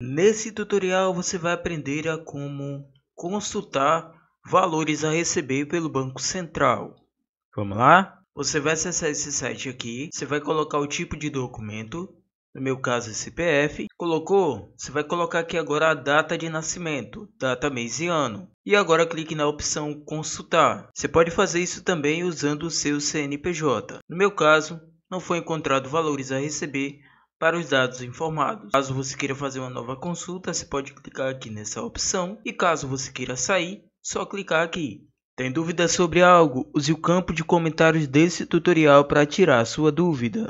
Nesse tutorial você vai aprender a como consultar valores a receber pelo Banco Central. Vamos lá? Você vai acessar esse site aqui, você vai colocar o tipo de documento, no meu caso CPF. Colocou? Você vai colocar aqui agora a data de nascimento, data, mês e ano. E agora clique na opção consultar. Você pode fazer isso também usando o seu CNPJ. No meu caso, não foi encontrado valores a receber para os dados informados, caso você queira fazer uma nova consulta, você pode clicar aqui nessa opção e caso você queira sair, só clicar aqui. Tem dúvida sobre algo? Use o campo de comentários desse tutorial para tirar sua dúvida.